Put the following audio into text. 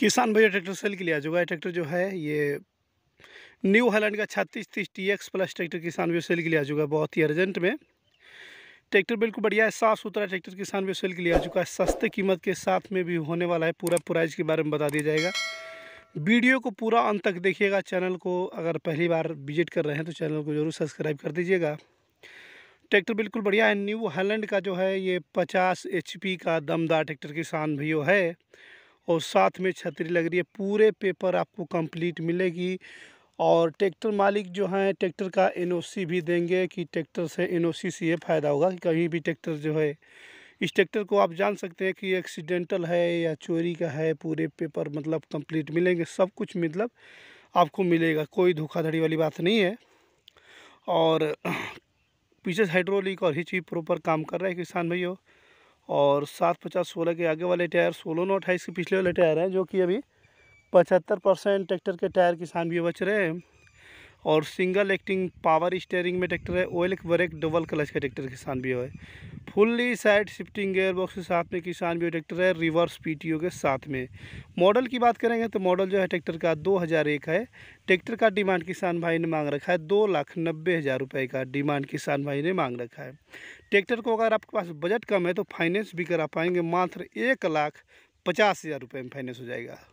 किसान भैया tractor cell के लिए आ चुका है ट्रैक्टर जो है ये न्यू हाईलैंड का छत्तीस तीस टी एक्स प्लस ट्रैक्टर किसान व्यव सेल के लिए आ चुका है बहुत ही अर्जेंट में ट्रैक्टर बिल्कुल बढ़िया है साफ़ सुथरा ट्रैक्टर किसान व्यव सेल के लिए आ चुका है सस्ते कीमत के साथ में भी होने वाला है पूरा प्राइज के बारे में बता दिया जाएगा वीडियो को पूरा अंत तक देखिएगा चैनल को अगर पहली बार विजिट कर रहे हैं तो चैनल को ज़रूर सब्सक्राइब कर दीजिएगा ट्रैक्टर बिल्कुल बढ़िया है न्यू हाईलैंड का जो है ये पचास एच का दमदार ट्रैक्टर किसान भैया है और साथ में छतरी लग रही है पूरे पेपर आपको कंप्लीट मिलेगी और ट्रैक्टर मालिक जो हैं ट्रैक्टर का एनओसी भी देंगे कि ट्रैक्टर से एनओसी से ये फ़ायदा होगा कि कहीं भी ट्रैक्टर जो है इस ट्रैक्टर को आप जान सकते हैं कि एक्सीडेंटल है या चोरी का है पूरे पेपर मतलब कंप्लीट मिलेंगे सब कुछ मतलब आपको मिलेगा कोई धोखाधड़ी वाली बात नहीं है और पीछे हाइड्रोलिक और हिच भी प्रॉपर काम कर रहे हैं किसान भाइयों और सात पचास सोलह के आगे वाले टायर सोलह नौ अट्ठाईस के पिछले वाले टायर हैं जो कि अभी पचहत्तर परसेंट ट्रैक्टर के टायर किसान भी बच रहे हैं और सिंगल एक्टिंग पावर स्टेयरिंग में ट्रैक्टर है ऑयल ब्रेक डबल क्लच का ट्रैक्टर किसान भी है fully side shifting gear box के साथ में किसान भी ट्रैक्टर है रिवर्स पीटीओ के साथ में मॉडल की बात करेंगे तो मॉडल जो है ट्रैक्टर का दो हज़ार एक है ट्रैक्टर का डिमांड किसान भाई ने मांग रखा है दो लाख नब्बे हज़ार रुपये का डिमांड किसान भाई ने मांग रखा है ट्रैक्टर को अगर आपके पास बजट कम है तो फाइनेंस भी करा पाएंगे मात्र एक लाख पचास हज़ार रुपये में फाइनेंस हो जाएगा